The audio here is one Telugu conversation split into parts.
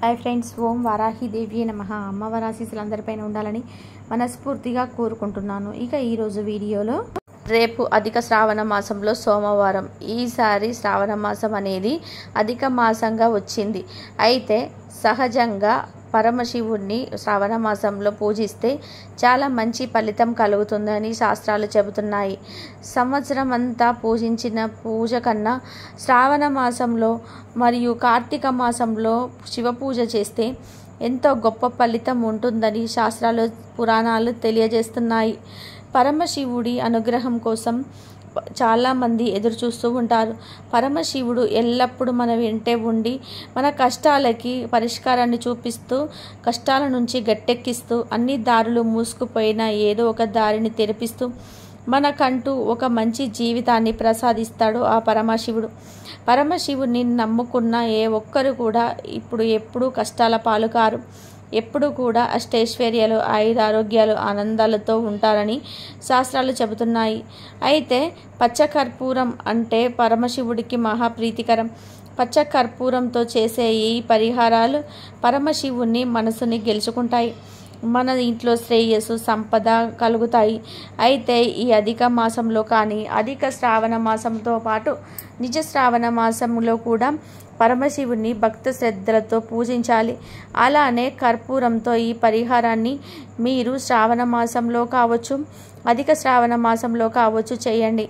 హాయ్ ఫ్రెండ్స్ ఓం వారాహిదేవి నమ అమ్మవారి ఆశీస్సులు అందరిపైన ఉండాలని మనస్ఫూర్తిగా కోరుకుంటున్నాను ఇక ఈరోజు వీడియోలో రేపు అధిక శ్రావణ మాసంలో సోమవారం ఈసారి శ్రావణ మాసం అనేది అధిక మాసంగా వచ్చింది అయితే సహజంగా పరమశివుణ్ణి శ్రవణ మాసంలో పూజిస్తే చాలా మంచి ఫలితం కలుగుతుందని శాస్త్రాలు చెబుతున్నాయి సంవత్సరం అంతా పూజించిన పూజ కన్నా శ్రావణ మాసంలో మరియు కార్తీక మాసంలో శివ పూజ చేస్తే ఎంతో గొప్ప ఫలితం ఉంటుందని శాస్త్రాలు పురాణాలు తెలియజేస్తున్నాయి పరమశివుడి అనుగ్రహం కోసం చాలామంది ఎదురు చూస్తూ ఉంటారు పరమశివుడు ఎల్లప్పుడూ మన వెంటే ఉండి మన కష్టాలకి పరిష్కారాన్ని చూపిస్తూ కష్టాల నుంచి గట్టెక్కిస్తూ అన్ని దారులు మూసుకుపోయిన ఏదో ఒక దారిని తెరిపిస్తూ మనకంటూ ఒక మంచి జీవితాన్ని ప్రసాదిస్తాడు ఆ పరమశివుడు పరమశివుని నమ్ముకున్న ఏ ఒక్కరు కూడా ఇప్పుడు ఎప్పుడూ కష్టాల పాలు కారు ఎప్పుడు కూడా అష్టైశ్వర్యాలు ఆయుధ ఆరోగ్యాలు ఆనందాలతో ఉంటారని శాస్త్రాలు చెబుతున్నాయి అయితే పచ్చకర్పూరం అంటే పరమశివుడికి మహాప్రీతికరం పచ్చకర్పూరంతో చేసే ఈ పరిహారాలు పరమశివుణ్ణి మనసుని గెలుచుకుంటాయి మన ఇంట్లో శ్రేయస్సు సంపద కలుగుతాయి అయితే ఈ అధిక మాసంలో కానీ అధిక శ్రావణ మాసంతో పాటు నిజ శ్రావణ మాసంలో కూడా పరమశివుని భక్త శ్రద్ధలతో పూజించాలి అలానే కర్పూరంతో ఈ పరిహారాన్ని మీరు శ్రావణ మాసంలో కావచ్చు అధిక శ్రావణ మాసంలో కావచ్చు చేయండి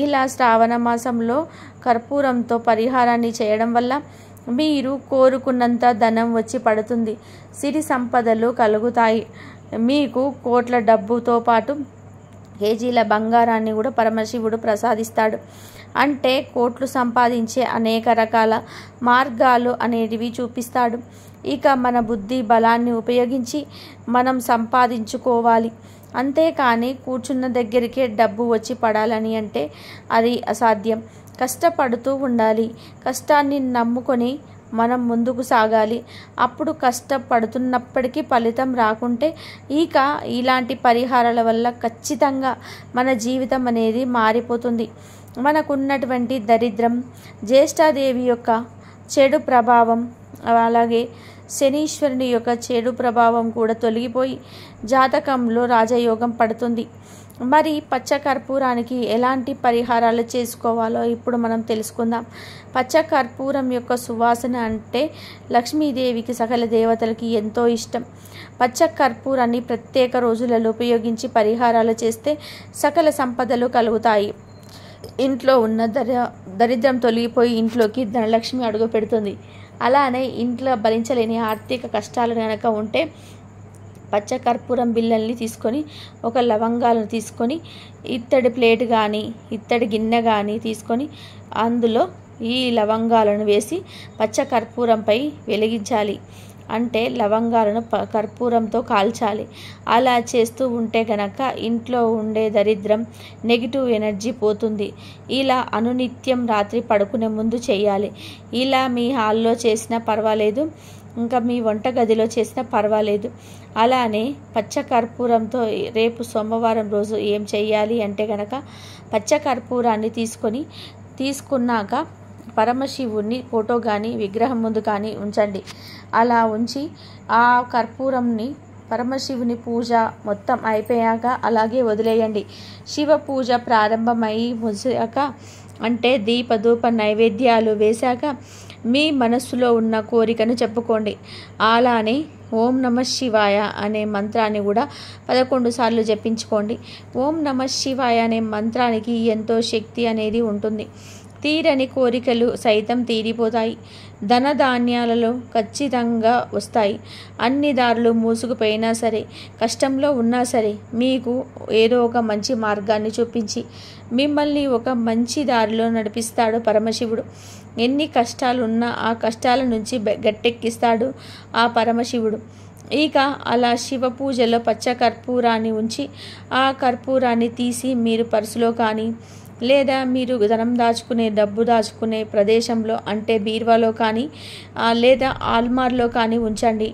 ఇలా శ్రావణ మాసంలో కర్పూరంతో పరిహారాన్ని చేయడం వల్ల మీరు కోరుకున్నంత ధనం వచ్చి పడుతుంది సిరి సంపదలు కలుగుతాయి మీకు కోట్ల డబ్బుతో పాటు కేజీల బంగారాన్ని కూడా పరమశివుడు ప్రసాదిస్తాడు అంటే కోట్లు సంపాదించే అనేక రకాల మార్గాలు అనేటివి చూపిస్తాడు ఇక మన బుద్ధి బలాన్ని ఉపయోగించి మనం సంపాదించుకోవాలి అంతేకాని కూర్చున్న దగ్గరికే డబ్బు వచ్చి పడాలని అంటే అది అసాధ్యం కష్టపడుతూ ఉండాలి కష్టాన్ని నమ్ముకొని మనం ముందుకు సాగాలి అప్పుడు కష్టపడుతున్నప్పటికీ ఫలితం రాకుంటే ఇక ఇలాంటి పరిహారాల వల్ల ఖచ్చితంగా మన జీవితం అనేది మారిపోతుంది మనకున్నటువంటి దరిద్రం జ్యేష్ఠాదేవి యొక్క చెడు ప్రభావం అలాగే శనీశ్వరుని యొక్క చెడు ప్రభావం కూడా తొలగిపోయి జాతకంలో రాజయోగం పడుతుంది మరి పచ్చ కర్పూరానికి ఎలాంటి పరిహారాలు చేసుకోవాలో ఇప్పుడు మనం తెలుసుకుందాం పచ్చ కర్పూరం యొక్క సువాసన అంటే లక్ష్మీదేవికి సకల దేవతలకి ఎంతో ఇష్టం పచ్చ కర్పూరాన్ని ప్రత్యేక రోజులలో ఉపయోగించి పరిహారాలు చేస్తే సకల సంపదలు కలుగుతాయి ఇంట్లో ఉన్న దరి దరిద్రం తొలగిపోయి ఇంట్లోకి ధనలక్ష్మి అడుగు పెడుతుంది అలానే ఇంట్లో భరించలేని ఆర్థిక కష్టాలు కనుక ఉంటే పచ్చ కర్పూరం తీసుకొని ఒక లవంగాలను తీసుకొని ఇత్తడి ప్లేట్ కానీ ఇత్తడి గిన్నె కానీ తీసుకొని అందులో ఈ లవంగాలను వేసి పచ్చ కర్పూరంపై వెలిగించాలి అంటే లవంగాలను కర్పూరంతో కాల్చాలి అలా చేస్తూ ఉంటే గనక ఇంట్లో ఉండే దరిద్రం నెగిటివ్ ఎనర్జీ పోతుంది ఇలా అనునిత్యం రాత్రి పడుకునే ముందు చేయాలి ఇలా మీ హాల్లో చేసినా పర్వాలేదు ఇంకా మీ వంట గదిలో చేసినా పర్వాలేదు అలానే పచ్చ కర్పూరంతో రేపు సోమవారం రోజు ఏం చేయాలి అంటే గనక పచ్చ కర్పూరాన్ని తీసుకొని తీసుకున్నాక పరమశివుని ఫోటో కానీ విగ్రహం ముందు కానీ ఉంచండి అలా ఉంచి ఆ కర్పూరంని పరమశివుని పూజ మొత్తం అయిపోయాక అలాగే వదిలేయండి శివ పూజ ప్రారంభమై ముసాక అంటే దీపధూప నైవేద్యాలు వేశాక మీ మనస్సులో ఉన్న కోరికను చెప్పుకోండి అలానే ఓం నమ శివాయ అనే మంత్రాన్ని కూడా పదకొండు సార్లు జపించుకోండి ఓం నమ శివాయ అనే మంత్రానికి ఎంతో శక్తి అనేది ఉంటుంది తీరని కోరికలు సైతం తీరిపోతాయి ధన ధాన్యాలలో ఖచ్చితంగా వస్తాయి అన్ని దారులు మూసుకుపోయినా సరే కష్టంలో ఉన్నా సరే మీకు ఏదో ఒక మంచి మార్గాన్ని చూపించి మిమ్మల్ని ఒక మంచి దారిలో నడిపిస్తాడు పరమశివుడు ఎన్ని కష్టాలు ఉన్నా ఆ కష్టాల నుంచి గట్టెక్కిస్తాడు ఆ పరమశివుడు ఇక అలా శివ పూజలో పచ్చ కర్పూరాన్ని ఉంచి ఆ కర్పూరాన్ని తీసి మీరు పర్సులో కానీ లేదా మీరు ధనం దాచుకునే డబ్బు దాచుకునే ప్రదేశంలో అంటే బీర్వాలో కానీ లేదా ఆల్మార్లో కానీ ఉంచండి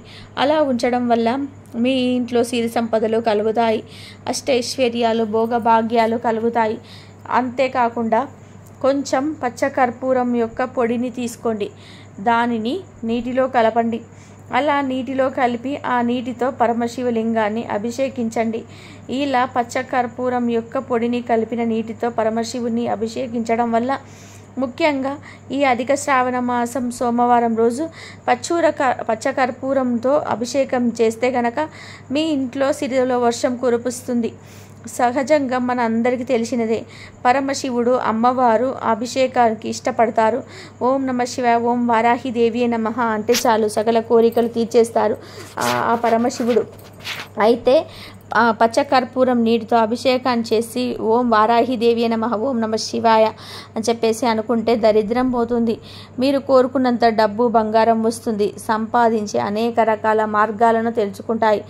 అలా ఉంచడం వల్ల మీ ఇంట్లో సిరి సంపదలు కలుగుతాయి అష్టైశ్వర్యాలు భోగభాగ్యాలు కలుగుతాయి అంతేకాకుండా కొంచెం పచ్చకర్పూరం యొక్క పొడిని తీసుకోండి దానిని నీటిలో కలపండి అలా నీటిలో కలిపి ఆ నీటితో పరమశివలింగాన్ని అభిషేకించండి ఇలా పచ్చకర్పూరం యొక్క పొడిని కలిపిన నీటితో పరమశివుని అభిషేకించడం వల్ల ముఖ్యంగా ఈ అధిక శ్రావణ మాసం సోమవారం రోజు పచ్చూర క పచ్చకర్పూరంతో అభిషేకం చేస్తే గనక మీ ఇంట్లో సిరిలో వర్షం కురిపిస్తుంది సహజంగా మన అందరికీ తెలిసినదే పరమశివుడు అమ్మవారు అభిషేకానికి ఇష్టపడతారు ఓం నమ శివ ఓం వారాహిదేవి నమ అంటే చాలు సకల కోరికలు తీర్చేస్తారు ఆ పరమశివుడు అయితే పచ్చ కర్పూరం నీటితో అభిషేకాన్ని చేసి ఓం వారాహిదేవి నమ ఓం నమ శివాయ అని చెప్పేసి అనుకుంటే దరిద్రం పోతుంది మీరు కోరుకున్నంత డబ్బు బంగారం వస్తుంది సంపాదించే అనేక రకాల మార్గాలను తెలుసుకుంటాయి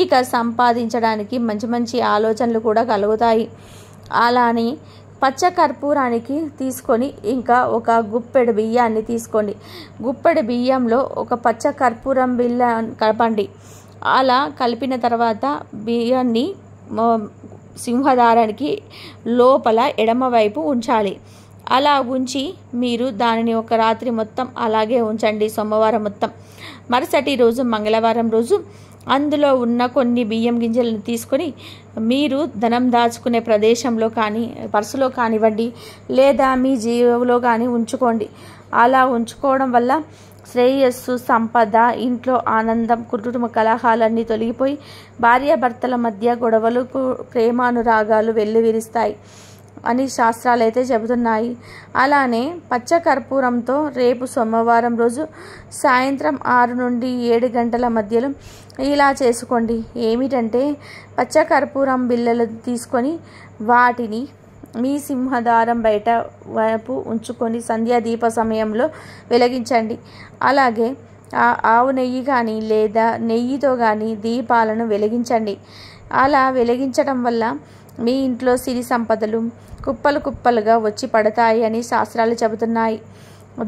ఇక సంపాదించడానికి మంచి మంచి ఆలోచనలు కూడా కలుగుతాయి అలాని పచ్చ కర్పూరానికి తీసుకొని ఇంకా ఒక గుప్పెడు బియ్యాన్ని తీసుకోండి గుప్పెడు బియ్యంలో ఒక పచ్చ కర్పూరం బిల్ల కలపండి అలా కలిపిన తర్వాత బియ్యాన్ని సింహదారానికి లోపల ఎడమవైపు ఉంచాలి అలా ఉంచి మీరు దానిని ఒక రాత్రి మొత్తం అలాగే ఉంచండి సోమవారం మొత్తం మరుసటి రోజు మంగళవారం రోజు అందులో ఉన్న కొన్ని బియ్యం గింజలను తీసుకొని మీరు ధనం దాచుకునే ప్రదేశంలో కానీ పర్సులో కానివ్వండి లేదా మీ జీవలో కానీ ఉంచుకోండి అలా ఉంచుకోవడం వల్ల శ్రేయస్సు సంపద ఇంట్లో ఆనందం కుటుంబ కలహాలన్నీ తొలగిపోయి భార్యాభర్తల మధ్య గొడవలు ప్రేమానురాగాలు వెల్లువిరుస్తాయి అని శాస్త్రాలు అయితే చెబుతున్నాయి అలానే పచ్చ కర్పూరంతో రేపు సోమవారం రోజు సాయంత్రం ఆరు నుండి ఏడు గంటల మధ్యలో ఇలా చేసుకోండి ఏమిటంటే పచ్చ కర్పూరం బిళ్ళలు తీసుకొని వాటిని మీ సింహదారం బయట వైపు ఉంచుకొని సంధ్యాదీప సమయంలో వెలిగించండి అలాగే ఆవు నెయ్యి కానీ లేదా నెయ్యితో కానీ దీపాలను వెలిగించండి అలా వెలిగించడం వల్ల మీ ఇంట్లో సిరి సంపదలు కుప్పలు కుప్పలుగా వచ్చి పడతాయి అని శాస్త్రాలు చెబుతున్నాయి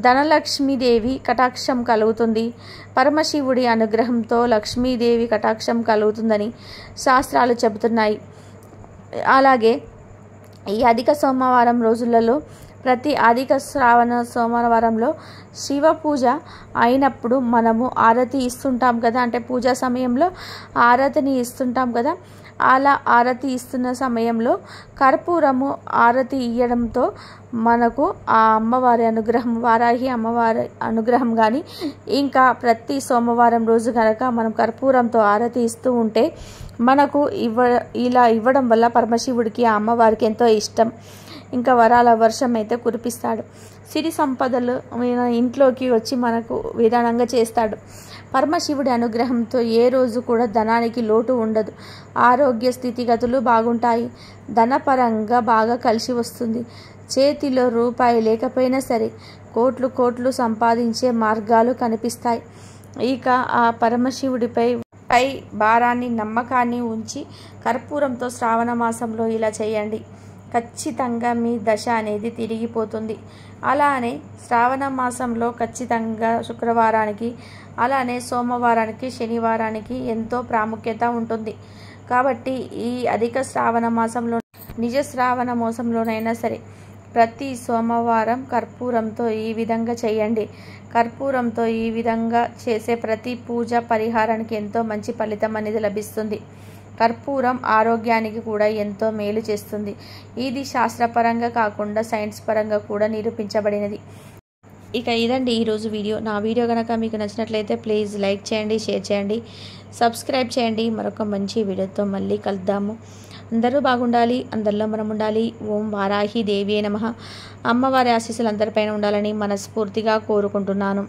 ధనలక్ష్మీదేవి కటాక్షం కలుగుతుంది పరమశివుడి అనుగ్రహంతో లక్ష్మీదేవి కటాక్షం కలుగుతుందని శాస్త్రాలు చెబుతున్నాయి అలాగే ఈ అధిక సోమవారం రోజులలో ప్రతి అధిక శ్రావణ సోమవారంలో శివ పూజ అయినప్పుడు మనము ఆరతి ఇస్తుంటాం కదా అంటే పూజా సమయంలో ఆరతిని ఇస్తుంటాం కదా అలా ఆరతి ఇస్తున్న సమయంలో కర్పూరము ఆరతి ఇవ్వడంతో మనకు ఆ అమ్మవారి అనుగ్రహం వారాహి అమ్మవారి అనుగ్రహం కానీ ఇంకా ప్రతి సోమవారం రోజు కనుక మనం కర్పూరంతో ఆరతి ఇస్తూ ఉంటే మనకు ఇవ్వ ఇలా ఇవ్వడం వల్ల పరమశివుడికి ఆ అమ్మవారికి ఎంతో ఇష్టం ఇంకా వరాల వర్షం అయితే కురిపిస్తాడు సిరి సంపదలు ఇంట్లోకి వచ్చి మనకు విధానంగా చేస్తాడు పరమశివుడి అనుగ్రహంతో ఏ రోజు కూడా ధనానికి లోటు ఉండదు ఆరోగ్య స్థితిగతులు బాగుంటాయి ధనపరంగా బాగా కలిసి వస్తుంది చేతిలో రూపాయి లేకపోయినా సరే కోట్లు కోట్లు సంపాదించే మార్గాలు కనిపిస్తాయి ఇక ఆ పరమశివుడిపై పై భారాన్ని నమ్మకాన్ని ఉంచి కర్పూరంతో శ్రావణ మాసంలో ఇలా చేయండి ఖచ్చితంగా మీ దశ అనేది తిరిగిపోతుంది అలానే శ్రావణ మాసంలో ఖచ్చితంగా శుక్రవారానికి అలానే సోమవారానికి శనివారానికి ఎంతో ప్రాముఖ్యత ఉంటుంది కాబట్టి ఈ అధిక శ్రావణ మాసంలో నిజ శ్రావణ మోసంలోనైనా సరే ప్రతి సోమవారం కర్పూరంతో ఈ విధంగా చేయండి కర్పూరంతో ఈ విధంగా చేసే ప్రతి పూజ పరిహారానికి ఎంతో మంచి ఫలితం అనేది లభిస్తుంది కర్పూరం ఆరోగ్యానికి కూడా ఎంతో మేలు చేస్తుంది ఇది శాస్త్రపరంగా కాకుండా సైన్స్ పరంగా కూడా నిరూపించబడినది ఇక ఇదండి ఈరోజు వీడియో నా వీడియో కనుక మీకు నచ్చినట్లయితే ప్లీజ్ లైక్ చేయండి షేర్ చేయండి సబ్స్క్రైబ్ చేయండి మరొక మంచి వీడియోతో మళ్ళీ కలుద్దాము అందరూ బాగుండాలి అందరిలో మనం ఉండాలి ఓం వారాహి దేవి నమ అమ్మవారి ఆశీస్సులు అందరిపైన ఉండాలని మనస్ఫూర్తిగా కోరుకుంటున్నాను